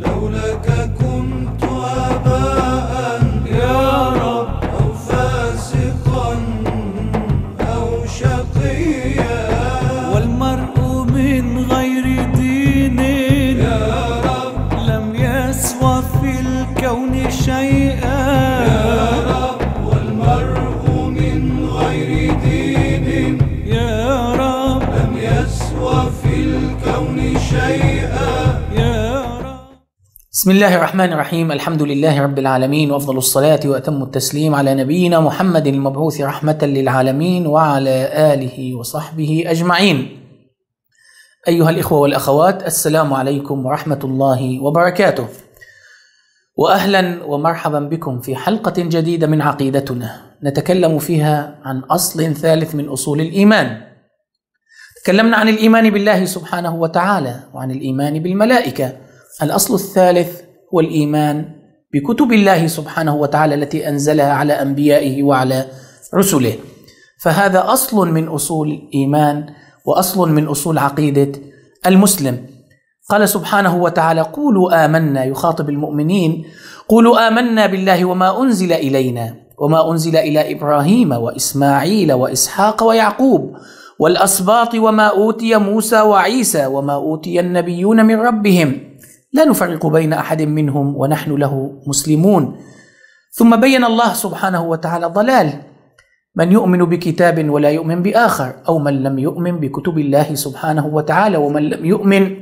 لولا كان بسم الله الرحمن الرحيم الحمد لله رب العالمين وافضل الصلاه واتم التسليم على نبينا محمد المبعوث رحمه للعالمين وعلى اله وصحبه اجمعين ايها الاخوه والاخوات السلام عليكم ورحمه الله وبركاته واهلا ومرحبا بكم في حلقه جديده من عقيدتنا نتكلم فيها عن اصل ثالث من اصول الايمان تكلمنا عن الايمان بالله سبحانه وتعالى وعن الايمان بالملائكه الاصل الثالث والايمان بكتب الله سبحانه وتعالى التي انزلها على انبيائه وعلى رسله فهذا اصل من اصول إيمان واصل من اصول عقيده المسلم قال سبحانه وتعالى قولوا امنا يخاطب المؤمنين قولوا امنا بالله وما انزل الينا وما انزل الى ابراهيم واسماعيل واسحاق ويعقوب والاسباط وما اوتي موسى وعيسى وما اوتي النبيون من ربهم لا نفرق بين احد منهم ونحن له مسلمون ثم بين الله سبحانه وتعالى الضلال من يؤمن بكتاب ولا يؤمن باخر او من لم يؤمن بكتب الله سبحانه وتعالى ومن لم يؤمن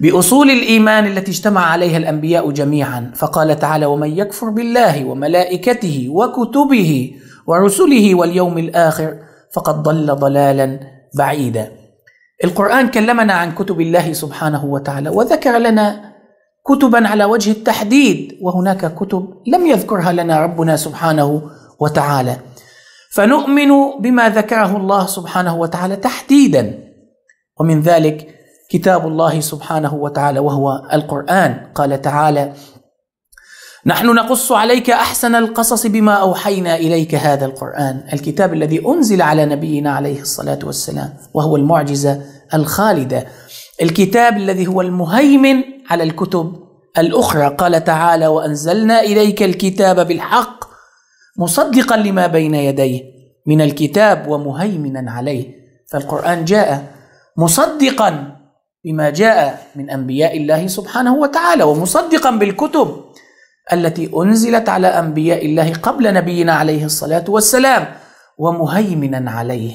باصول الايمان التي اجتمع عليها الانبياء جميعا فقال تعالى ومن يكفر بالله وملائكته وكتبه ورسله واليوم الاخر فقد ضل ضلالا بعيدا القرآن كلمنا عن كتب الله سبحانه وتعالى وذكر لنا كتبا على وجه التحديد وهناك كتب لم يذكرها لنا ربنا سبحانه وتعالى فنؤمن بما ذكره الله سبحانه وتعالى تحديدا ومن ذلك كتاب الله سبحانه وتعالى وهو القرآن قال تعالى نحن نقص عليك احسن القصص بما اوحينا اليك هذا القران الكتاب الذي انزل على نبينا عليه الصلاه والسلام وهو المعجزه الخالده الكتاب الذي هو المهيمن على الكتب الاخرى قال تعالى وانزلنا اليك الكتاب بالحق مصدقا لما بين يديه من الكتاب ومهيمنا عليه فالقران جاء مصدقا بما جاء من انبياء الله سبحانه وتعالى ومصدقا بالكتب التي أنزلت على أنبياء الله قبل نبينا عليه الصلاة والسلام ومهيمنا عليه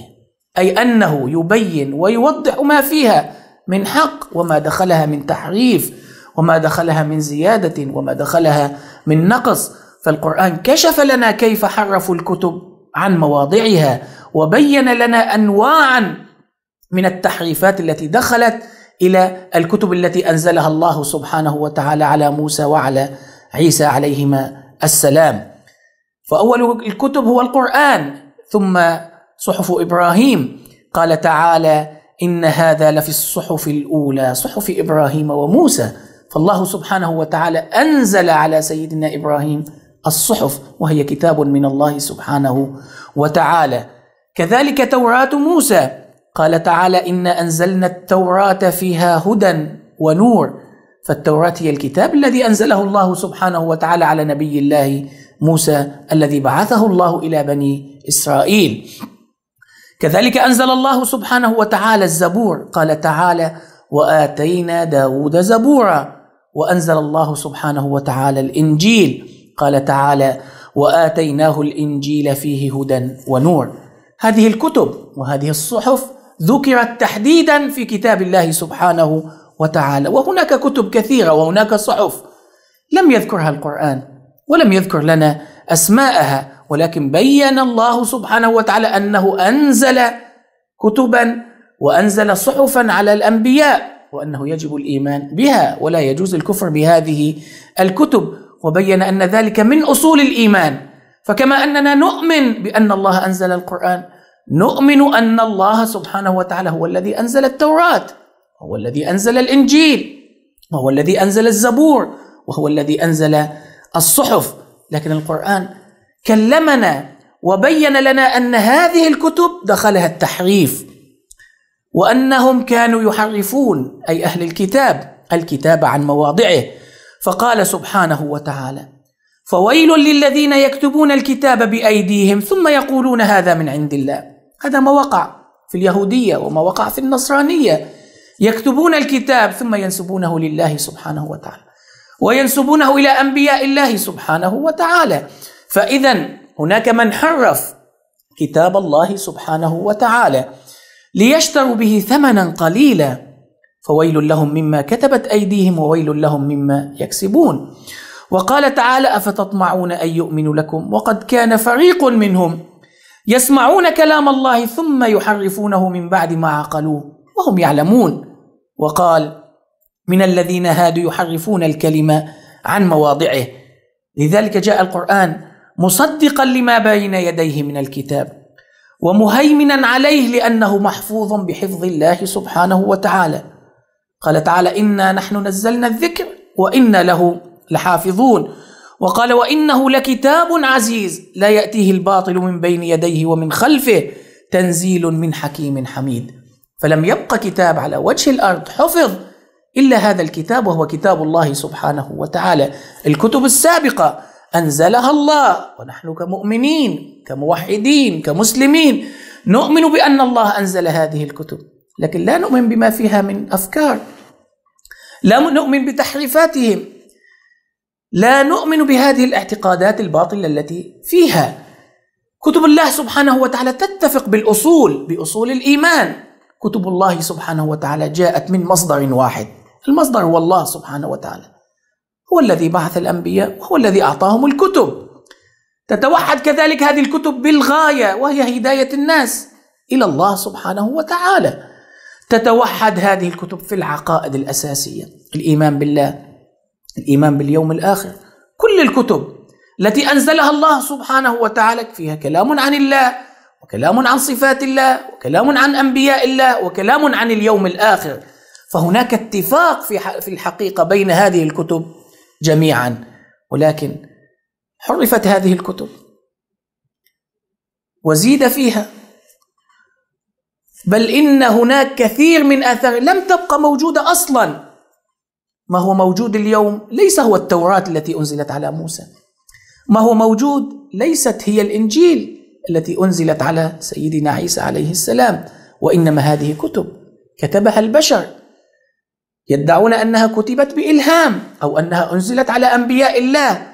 أي أنه يبين ويوضح ما فيها من حق وما دخلها من تحريف وما دخلها من زيادة وما دخلها من نقص فالقرآن كشف لنا كيف حرفوا الكتب عن مواضعها وبين لنا أنواعا من التحريفات التي دخلت إلى الكتب التي أنزلها الله سبحانه وتعالى على موسى وعلى عيسى عليهما السلام فأول الكتب هو القرآن ثم صحف إبراهيم قال تعالى إن هذا لفي الصحف الأولى صحف إبراهيم وموسى فالله سبحانه وتعالى أنزل على سيدنا إبراهيم الصحف وهي كتاب من الله سبحانه وتعالى كذلك توراة موسى قال تعالى إنا أنزلنا التوراة فيها هدى ونور فالتوراة هي الكتاب الذي أنزله الله سبحانه وتعالى على نبي الله موسى الذي بعثه الله إلى بني إسرائيل كذلك أنزل الله سبحانه وتعالى الزبور قال تعالى وآتينا داود زبورا وأنزل الله سبحانه وتعالى الإنجيل قال تعالى وآتيناه الإنجيل فيه هدى ونور هذه الكتب وهذه الصحف ذكرت تحديدا في كتاب الله سبحانه وتعالى وهناك كتب كثيرة وهناك صحف لم يذكرها القرآن ولم يذكر لنا أسماءها ولكن بين الله سبحانه وتعالى أنه أنزل كتبا وأنزل صحفا على الأنبياء وأنه يجب الإيمان بها ولا يجوز الكفر بهذه الكتب وبين أن ذلك من أصول الإيمان فكما أننا نؤمن بأن الله أنزل القرآن نؤمن أن الله سبحانه وتعالى هو الذي أنزل التوراة وهو الذي أنزل الإنجيل وهو الذي أنزل الزبور وهو الذي أنزل الصحف لكن القرآن كلمنا وبين لنا أن هذه الكتب دخلها التحريف وأنهم كانوا يحرفون أي أهل الكتاب الكتاب عن مواضعه فقال سبحانه وتعالى فويل للذين يكتبون الكتاب بأيديهم ثم يقولون هذا من عند الله هذا ما وقع في اليهودية وما وقع في النصرانية يكتبون الكتاب ثم ينسبونه لله سبحانه وتعالى وينسبونه الى انبياء الله سبحانه وتعالى فاذا هناك من حرف كتاب الله سبحانه وتعالى ليشتروا به ثمنا قليلا فويل لهم مما كتبت ايديهم وويل لهم مما يكسبون وقال تعالى افتطمعون ان يؤمنوا لكم وقد كان فريق منهم يسمعون كلام الله ثم يحرفونه من بعد ما عقلوه وهم يعلمون وقال من الذين هادوا يحرفون الكلمة عن مواضعه لذلك جاء القرآن مصدقا لما بين يديه من الكتاب ومهيمنا عليه لأنه محفوظ بحفظ الله سبحانه وتعالى قال تعالى إنا نحن نزلنا الذكر وإنا له لحافظون وقال وإنه لكتاب عزيز لا يأتيه الباطل من بين يديه ومن خلفه تنزيل من حكيم حميد فلم يبق كتاب على وجه الارض حفظ الا هذا الكتاب وهو كتاب الله سبحانه وتعالى الكتب السابقه انزلها الله ونحن كمؤمنين كموحدين كمسلمين نؤمن بان الله انزل هذه الكتب لكن لا نؤمن بما فيها من افكار لا نؤمن بتحريفاتهم لا نؤمن بهذه الاعتقادات الباطله التي فيها كتب الله سبحانه وتعالى تتفق بالاصول باصول الايمان كتب الله سبحانه وتعالى جاءت من مصدر واحد المصدر هو الله سبحانه وتعالى هو الذي بعث الأنبياء هو الذي أعطاهم الكتب تتوحد كذلك هذه الكتب بالغاية وهي هداية الناس إلى الله سبحانه وتعالى تتوحد هذه الكتب في العقائد الأساسية الإيمان بالله الإيمان باليوم الآخر كل الكتب التي أنزلها الله سبحانه وتعالى فيها كلام عن الله وكلام عن صفات الله وكلام عن انبياء الله وكلام عن اليوم الاخر فهناك اتفاق في في الحقيقه بين هذه الكتب جميعا ولكن حرفت هذه الكتب وزيد فيها بل ان هناك كثير من اثار لم تبقى موجوده اصلا ما هو موجود اليوم ليس هو التوراه التي انزلت على موسى ما هو موجود ليست هي الانجيل التي أنزلت على سيدنا عيسى عليه السلام وإنما هذه كتب كتبها البشر يدعون أنها كتبت بإلهام أو أنها أنزلت على أنبياء الله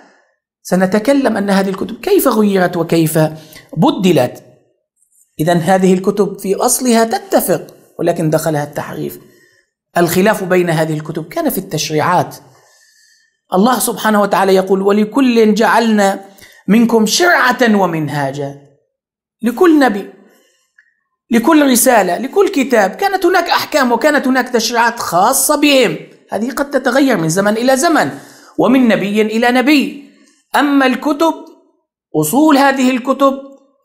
سنتكلم أن هذه الكتب كيف غيرت وكيف بدلت إذا هذه الكتب في أصلها تتفق ولكن دخلها التحريف الخلاف بين هذه الكتب كان في التشريعات الله سبحانه وتعالى يقول ولكل جعلنا منكم شرعة ومنهاجا لكل نبي لكل رسالة لكل كتاب كانت هناك أحكام وكانت هناك تشريعات خاصة بهم هذه قد تتغير من زمن إلى زمن ومن نبي إلى نبي أما الكتب أصول هذه الكتب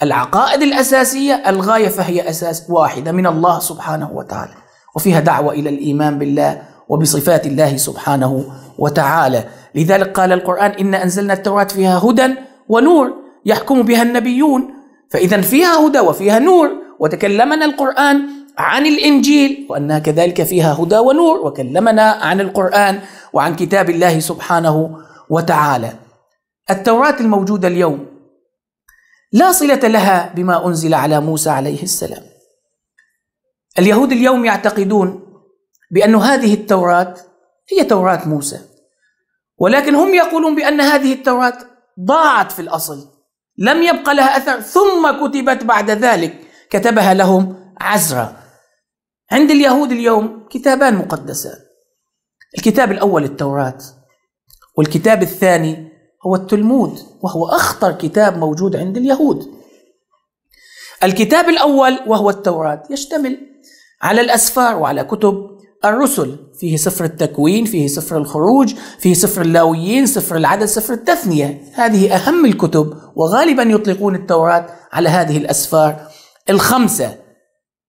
العقائد الأساسية الغاية فهي أساس واحدة من الله سبحانه وتعالى وفيها دعوة إلى الإيمان بالله وبصفات الله سبحانه وتعالى لذلك قال القرآن إن أنزلنا التوراة فيها هدى ونور يحكم بها النبيون فإذا فيها هدى وفيها نور وتكلمنا القرآن عن الإنجيل وأنها كذلك فيها هدى ونور وكلمنا عن القرآن وعن كتاب الله سبحانه وتعالى التوراة الموجودة اليوم لا صلة لها بما أنزل على موسى عليه السلام اليهود اليوم يعتقدون بأن هذه التوراة هي توراة موسى ولكن هم يقولون بأن هذه التوراة ضاعت في الأصل لم يبق لها أثر ثم كتبت بعد ذلك كتبها لهم عزرا عند اليهود اليوم كتابان مقدسان الكتاب الأول التوراة والكتاب الثاني هو التلمود وهو أخطر كتاب موجود عند اليهود الكتاب الأول وهو التوراة يشتمل على الأسفار وعلى كتب الرسل فيه سفر التكوين فيه سفر الخروج فيه سفر اللاويين سفر العدد سفر التثنية هذه أهم الكتب وغالبا يطلقون التوراة على هذه الأسفار الخمسة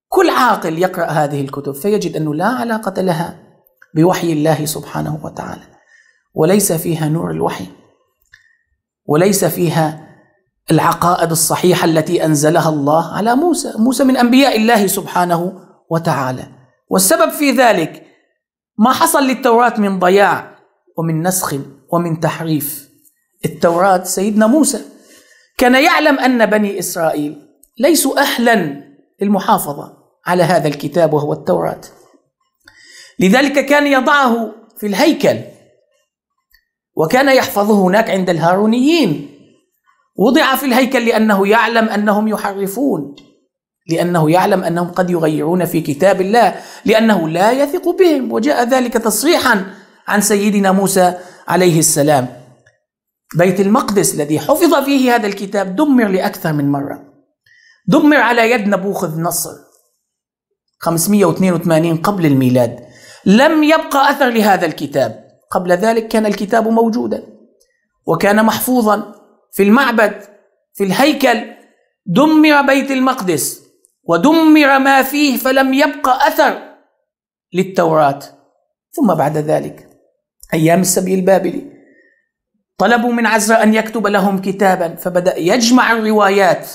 كل عاقل يقرأ هذه الكتب فيجد أنه لا علاقة لها بوحي الله سبحانه وتعالى وليس فيها نور الوحي وليس فيها العقائد الصحيحة التي أنزلها الله على موسى موسى من أنبياء الله سبحانه وتعالى والسبب في ذلك ما حصل للتوراة من ضياع ومن نسخ ومن تحريف التوراة سيدنا موسى كان يعلم أن بني إسرائيل ليسوا أهلا للمحافظة على هذا الكتاب وهو التوراة لذلك كان يضعه في الهيكل وكان يحفظه هناك عند الهارونيين وضع في الهيكل لأنه يعلم أنهم يحرفون لأنه يعلم أنهم قد يغيرون في كتاب الله لأنه لا يثق بهم وجاء ذلك تصريحا عن سيدنا موسى عليه السلام بيت المقدس الذي حفظ فيه هذا الكتاب دمر لأكثر من مرة دمر على يد نبوخذ نصر 582 قبل الميلاد لم يبقى أثر لهذا الكتاب قبل ذلك كان الكتاب موجودا وكان محفوظا في المعبد في الهيكل دمر بيت المقدس ودمر ما فيه فلم يبقى أثر للتوراة ثم بعد ذلك أيام السبي البابلي طلبوا من عزرا أن يكتب لهم كتابا فبدأ يجمع الروايات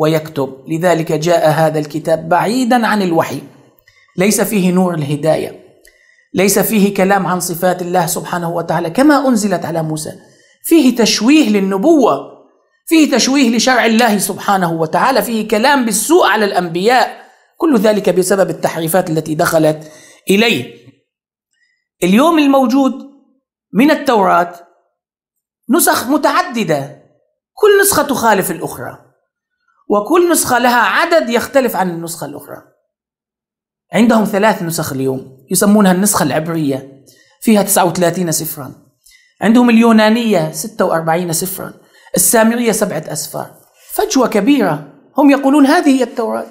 ويكتب لذلك جاء هذا الكتاب بعيدا عن الوحي ليس فيه نور الهداية ليس فيه كلام عن صفات الله سبحانه وتعالى كما أنزلت على موسى فيه تشويه للنبوة فيه تشويه لشرع الله سبحانه وتعالى فيه كلام بالسوء على الأنبياء كل ذلك بسبب التحريفات التي دخلت إليه اليوم الموجود من التوراة نسخ متعددة كل نسخة تخالف الأخرى وكل نسخة لها عدد يختلف عن النسخة الأخرى عندهم ثلاث نسخ اليوم يسمونها النسخة العبرية فيها 39 سفرا عندهم اليونانية 46 سفرا السامرية سبعة أسفار فجوة كبيرة هم يقولون هذه هي التوراة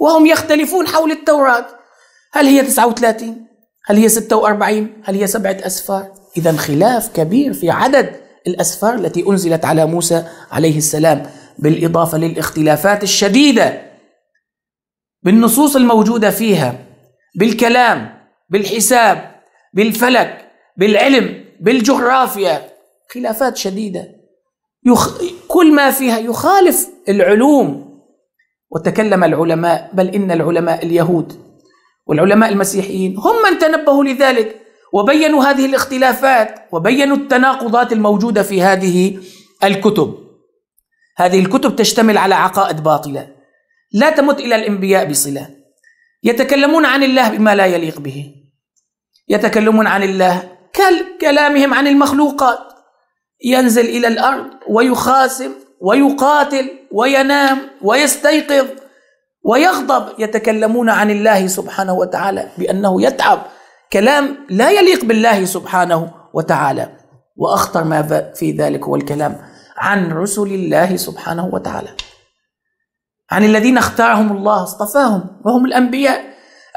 وهم يختلفون حول التوراة هل هي 39 هل هي 46 هل هي سبعة أسفار إذا خلاف كبير في عدد الأسفار التي أنزلت على موسى عليه السلام بالإضافة للاختلافات الشديدة بالنصوص الموجودة فيها بالكلام بالحساب بالفلك بالعلم بالجغرافيا خلافات شديدة يخ... كل ما فيها يخالف العلوم وتكلم العلماء بل إن العلماء اليهود والعلماء المسيحيين هم من تنبهوا لذلك وبينوا هذه الاختلافات وبينوا التناقضات الموجودة في هذه الكتب هذه الكتب تشتمل على عقائد باطلة لا تمت إلى الأنبياء بصلة يتكلمون عن الله بما لا يليق به يتكلمون عن الله كلامهم عن المخلوقات ينزل إلى الأرض ويخاسم ويقاتل وينام ويستيقظ ويغضب يتكلمون عن الله سبحانه وتعالى بأنه يتعب كلام لا يليق بالله سبحانه وتعالى وأخطر ما في ذلك هو الكلام عن رسل الله سبحانه وتعالى عن الذين اختارهم الله اصطفاهم وهم الأنبياء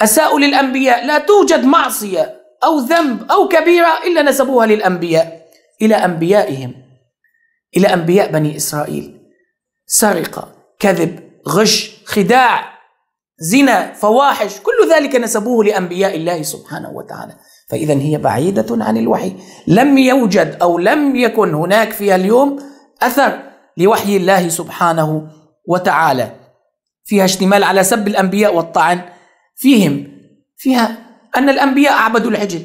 أساءوا للأنبياء لا توجد معصية أو ذنب أو كبيرة إلا نسبوها للأنبياء إلى أنبيائهم إلى أنبياء بني إسرائيل سرقة كذب غش خداع زنا فواحش كل ذلك نسبوه لأنبياء الله سبحانه وتعالى فإذا هي بعيدة عن الوحي لم يوجد أو لم يكن هناك فيها اليوم أثر لوحي الله سبحانه وتعالى فيها اشتمال على سب الأنبياء والطعن فيهم فيها أن الأنبياء أعبدوا العجل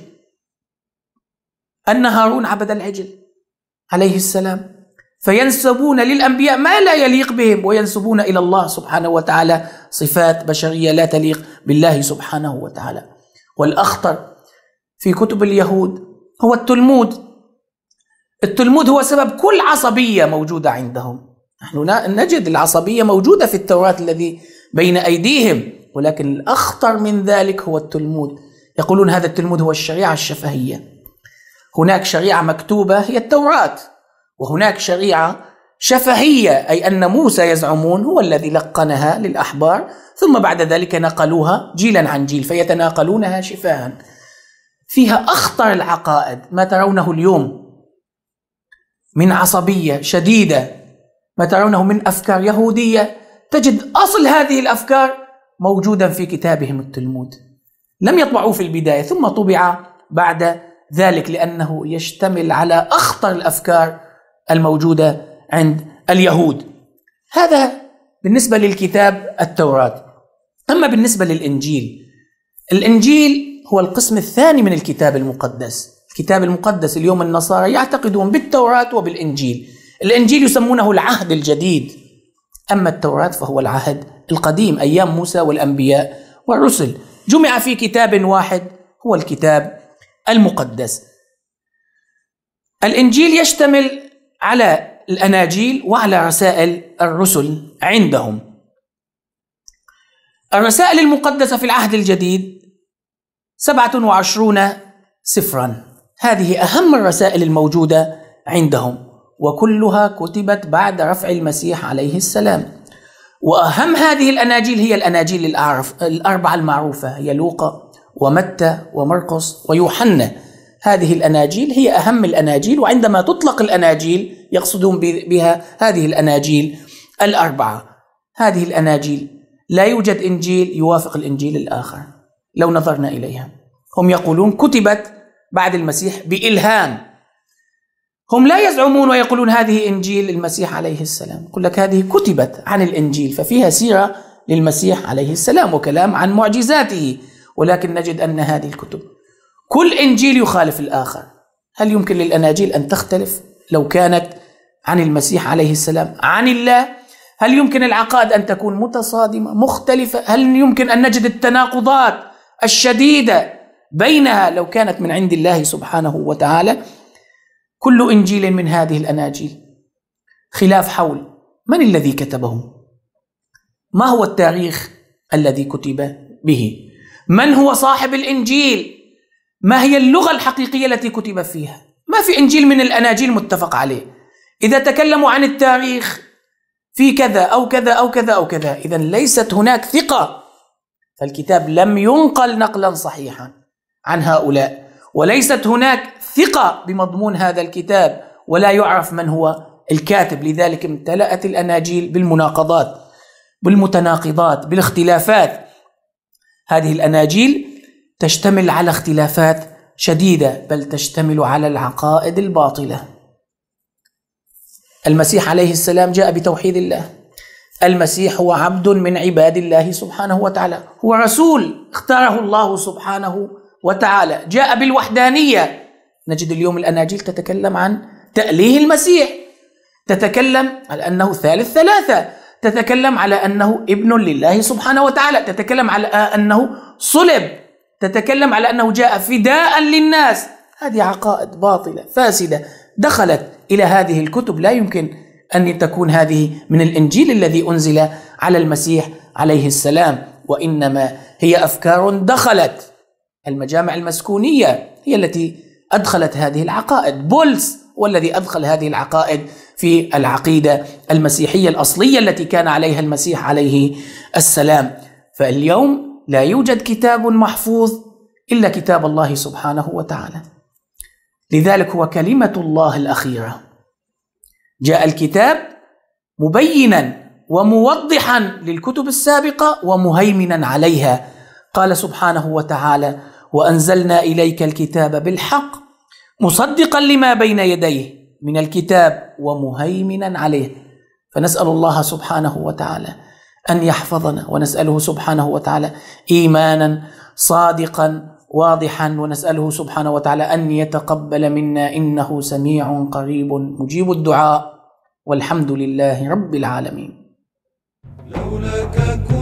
أن هارون عبد العجل عليه السلام فينسبون للأنبياء ما لا يليق بهم وينسبون إلى الله سبحانه وتعالى صفات بشرية لا تليق بالله سبحانه وتعالى والأخطر في كتب اليهود هو التلمود التلمود هو سبب كل عصبية موجودة عندهم نحن نجد العصبية موجودة في التوراة الذي بين أيديهم ولكن الأخطر من ذلك هو التلمود يقولون هذا التلمود هو الشريعة الشفهية هناك شريعه مكتوبه هي التوراه وهناك شريعه شفهيه اي ان موسى يزعمون هو الذي لقنها للاحبار ثم بعد ذلك نقلوها جيلا عن جيل فيتناقلونها شفاها فيها اخطر العقائد ما ترونه اليوم من عصبيه شديده ما ترونه من افكار يهوديه تجد اصل هذه الافكار موجودا في كتابهم التلمود لم يطبعوه في البدايه ثم طبع بعد ذلك لأنه يشتمل على أخطر الأفكار الموجودة عند اليهود هذا بالنسبة للكتاب التوراة أما بالنسبة للإنجيل الإنجيل هو القسم الثاني من الكتاب المقدس الكتاب المقدس اليوم النصارى يعتقدون بالتوراة وبالإنجيل الإنجيل يسمونه العهد الجديد أما التوراة فهو العهد القديم أيام موسى والأنبياء والرسل جمع في كتاب واحد هو الكتاب المقدس الإنجيل يشتمل على الأناجيل وعلى رسائل الرسل عندهم الرسائل المقدسة في العهد الجديد 27 سفرا هذه أهم الرسائل الموجودة عندهم وكلها كتبت بعد رفع المسيح عليه السلام وأهم هذه الأناجيل هي الأناجيل الأربعة المعروفة هي لوقا ومتى ومرقس ويوحنا هذه الأناجيل هي أهم الأناجيل وعندما تطلق الأناجيل يقصدون بها هذه الأناجيل الأربعة هذه الأناجيل لا يوجد إنجيل يوافق الإنجيل الآخر لو نظرنا إليها هم يقولون كتبت بعد المسيح بإلهام هم لا يزعمون ويقولون هذه إنجيل المسيح عليه السلام يقول لك هذه كتبت عن الإنجيل ففيها سيرة للمسيح عليه السلام وكلام عن معجزاته ولكن نجد أن هذه الكتب كل إنجيل يخالف الآخر هل يمكن للأناجيل أن تختلف لو كانت عن المسيح عليه السلام عن الله هل يمكن العقائد أن تكون متصادمة مختلفة هل يمكن أن نجد التناقضات الشديدة بينها لو كانت من عند الله سبحانه وتعالى كل إنجيل من هذه الأناجيل خلاف حول من الذي كتبه ما هو التاريخ الذي كتب به من هو صاحب الانجيل ما هي اللغه الحقيقيه التي كتب فيها ما في انجيل من الاناجيل متفق عليه اذا تكلموا عن التاريخ في كذا او كذا او كذا او كذا اذا ليست هناك ثقه فالكتاب لم ينقل نقلا صحيحا عن هؤلاء وليست هناك ثقه بمضمون هذا الكتاب ولا يعرف من هو الكاتب لذلك امتلأت الأناجيل بالمناقضات بالمتناقضات بالاختلافات هذه الأناجيل تشتمل على اختلافات شديدة بل تشتمل على العقائد الباطلة المسيح عليه السلام جاء بتوحيد الله المسيح هو عبد من عباد الله سبحانه وتعالى هو رسول اختاره الله سبحانه وتعالى جاء بالوحدانية نجد اليوم الأناجيل تتكلم عن تأليه المسيح تتكلم على أنه ثالث ثلاثة تتكلم على أنه ابن لله سبحانه وتعالى تتكلم على أنه صلب تتكلم على أنه جاء فداء للناس هذه عقائد باطلة فاسدة دخلت إلى هذه الكتب لا يمكن أن تكون هذه من الإنجيل الذي أنزل على المسيح عليه السلام وإنما هي أفكار دخلت المجامع المسكونية هي التي أدخلت هذه العقائد بولس والذي أدخل هذه العقائد في العقيده المسيحيه الاصليه التي كان عليها المسيح عليه السلام فاليوم لا يوجد كتاب محفوظ الا كتاب الله سبحانه وتعالى لذلك هو كلمه الله الاخيره جاء الكتاب مبينا وموضحا للكتب السابقه ومهيمنا عليها قال سبحانه وتعالى وانزلنا اليك الكتاب بالحق مصدقا لما بين يديه من الكتاب ومهيمنا عليه فنسال الله سبحانه وتعالى ان يحفظنا ونساله سبحانه وتعالى ايمانا صادقا واضحا ونساله سبحانه وتعالى ان يتقبل منا انه سميع قريب مجيب الدعاء والحمد لله رب العالمين لولاك